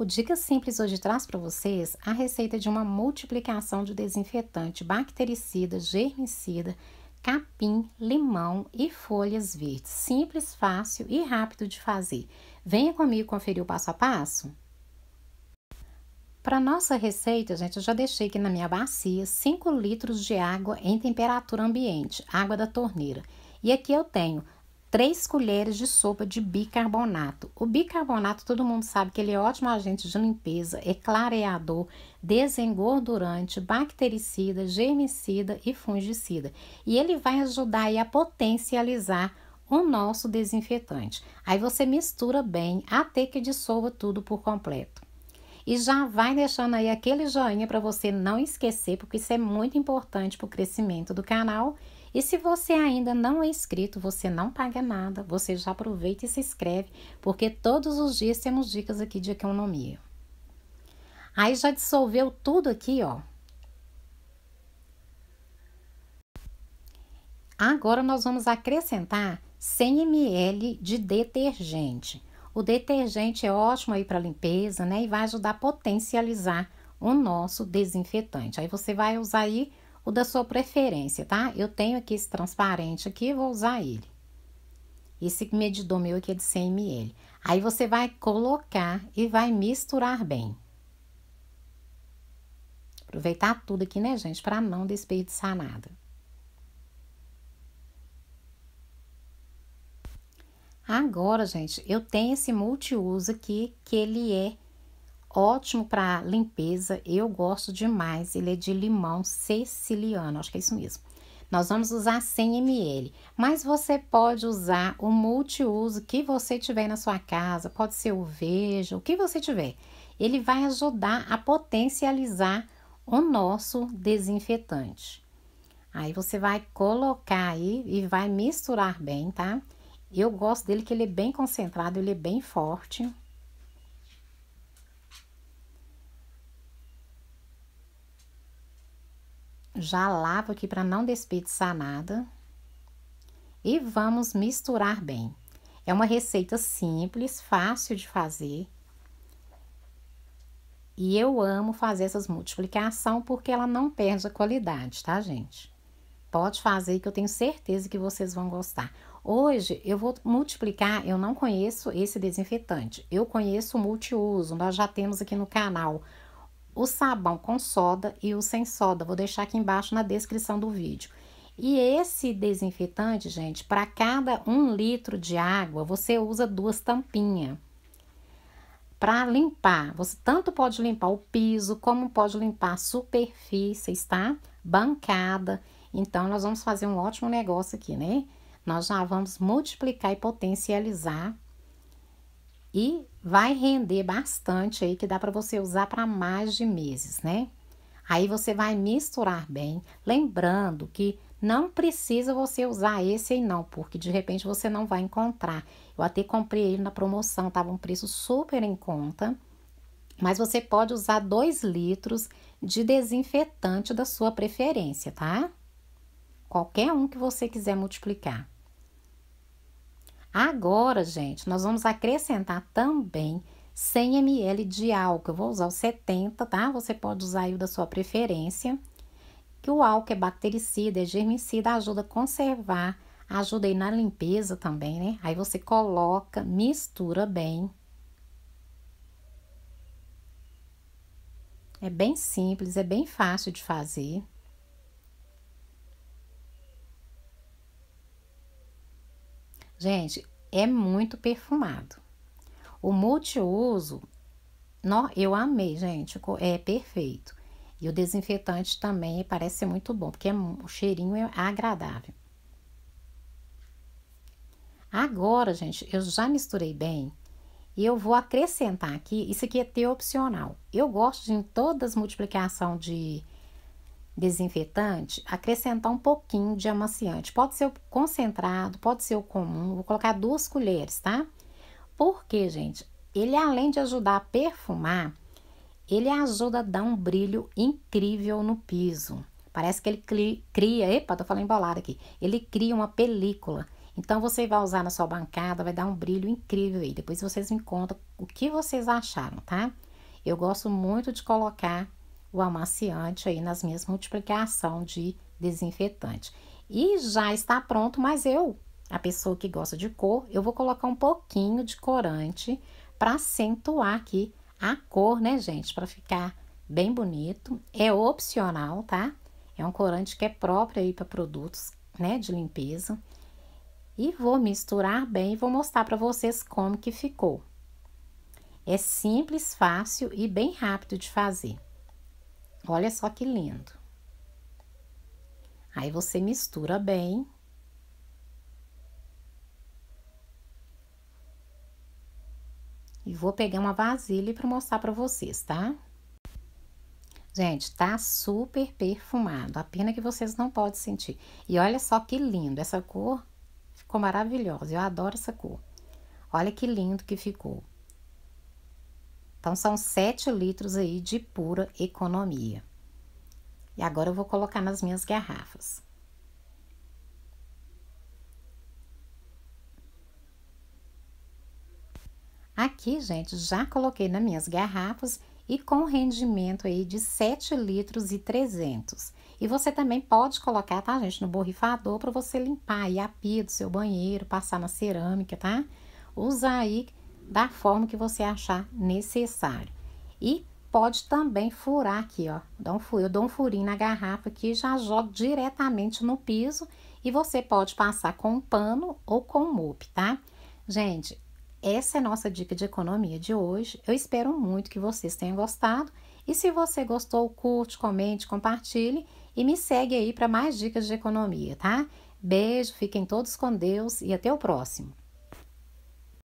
O Dica Simples hoje traz para vocês a receita de uma multiplicação de desinfetante bactericida, germicida, capim, limão e folhas verdes. Simples, fácil e rápido de fazer. Venha comigo conferir o passo a passo. Para nossa receita, gente, eu já deixei aqui na minha bacia 5 litros de água em temperatura ambiente, água da torneira. E aqui eu tenho 3 colheres de sopa de bicarbonato. O bicarbonato, todo mundo sabe que ele é ótimo agente de limpeza, é clareador, desengordurante, bactericida, germicida e fungicida. E ele vai ajudar a potencializar o nosso desinfetante. Aí você mistura bem até que dissolva tudo por completo. E já vai deixando aí aquele joinha para você não esquecer, porque isso é muito importante para o crescimento do canal e se você ainda não é inscrito, você não paga nada, você já aproveita e se inscreve, porque todos os dias temos dicas aqui de economia. Aí já dissolveu tudo aqui, ó. Agora nós vamos acrescentar 100 ml de detergente. O detergente é ótimo aí para limpeza, né? E vai ajudar a potencializar o nosso desinfetante. Aí você vai usar aí o da sua preferência, tá? Eu tenho aqui esse transparente aqui, vou usar ele. Esse medidor meu aqui é de 100 ml. Aí você vai colocar e vai misturar bem. Aproveitar tudo aqui, né, gente? Para não desperdiçar nada. Agora, gente, eu tenho esse multiuso aqui, que ele é Ótimo para limpeza, eu gosto demais. Ele é de limão siciliano, acho que é isso mesmo. Nós vamos usar 100 ml, mas você pode usar o multiuso que você tiver na sua casa, pode ser o veja, o que você tiver. Ele vai ajudar a potencializar o nosso desinfetante. Aí você vai colocar aí e vai misturar bem, tá? Eu gosto dele que ele é bem concentrado, ele é bem forte. Já lavo aqui para não desperdiçar nada. E vamos misturar bem. É uma receita simples, fácil de fazer. E eu amo fazer essas multiplicação porque ela não perde a qualidade, tá, gente? Pode fazer que eu tenho certeza que vocês vão gostar. Hoje eu vou multiplicar, eu não conheço esse desinfetante. Eu conheço o multiuso, nós já temos aqui no canal o sabão com soda e o sem soda. Vou deixar aqui embaixo na descrição do vídeo. E esse desinfetante, gente, para cada um litro de água, você usa duas tampinhas. Para limpar, você tanto pode limpar o piso, como pode limpar superfícies, tá? Bancada. Então, nós vamos fazer um ótimo negócio aqui, né? Nós já vamos multiplicar e potencializar. E vai render bastante aí que dá para você usar para mais de meses, né? Aí você vai misturar bem, lembrando que não precisa você usar esse aí não, porque de repente você não vai encontrar. Eu até comprei ele na promoção, tava um preço super em conta. Mas você pode usar 2 litros de desinfetante da sua preferência, tá? Qualquer um que você quiser multiplicar. Agora, gente, nós vamos acrescentar também 100 ml de álcool. Eu vou usar o 70, tá? Você pode usar aí o da sua preferência. Que o álcool é bactericida, é germicida, ajuda a conservar, ajuda aí na limpeza também, né? Aí você coloca, mistura bem. É bem simples, é bem fácil de fazer. Gente, é muito perfumado. O multiuso, eu amei, gente, é perfeito. E o desinfetante também parece ser muito bom, porque é o cheirinho é agradável. Agora, gente, eu já misturei bem e eu vou acrescentar aqui, isso aqui é ter opcional. Eu gosto de em todas multiplicação de desinfetante, acrescentar um pouquinho de amaciante. Pode ser o concentrado, pode ser o comum. Vou colocar duas colheres, tá? Porque, gente, ele além de ajudar a perfumar, ele ajuda a dar um brilho incrível no piso. Parece que ele cria, epa, tô falando embolada aqui. Ele cria uma película. Então você vai usar na sua bancada, vai dar um brilho incrível aí. Depois vocês me contam o que vocês acharam, tá? Eu gosto muito de colocar o amaciante aí nas minhas multiplicação de desinfetante. E já está pronto, mas eu, a pessoa que gosta de cor, eu vou colocar um pouquinho de corante para acentuar aqui a cor, né, gente? Para ficar bem bonito. É opcional, tá? É um corante que é próprio aí para produtos, né, de limpeza. E vou misturar bem e vou mostrar para vocês como que ficou. É simples, fácil e bem rápido de fazer. Olha só que lindo. Aí você mistura bem. E vou pegar uma vasilha para mostrar para vocês, tá? Gente, tá super perfumado, a pena que vocês não podem sentir. E olha só que lindo, essa cor ficou maravilhosa, eu adoro essa cor. Olha que lindo que ficou. Então, são 7 litros aí de pura economia. E agora eu vou colocar nas minhas garrafas. Aqui, gente, já coloquei nas minhas garrafas e com rendimento aí de 7 litros e 300. E você também pode colocar, tá, gente, no borrifador para você limpar aí a pia do seu banheiro, passar na cerâmica, tá? Usar aí da forma que você achar necessário. E pode também furar aqui, ó. Dá um eu dou um furinho na garrafa aqui já jogo diretamente no piso e você pode passar com um pano ou com um mop, tá? Gente, essa é nossa dica de economia de hoje. Eu espero muito que vocês tenham gostado. E se você gostou, curte, comente, compartilhe e me segue aí para mais dicas de economia, tá? Beijo, fiquem todos com Deus e até o próximo.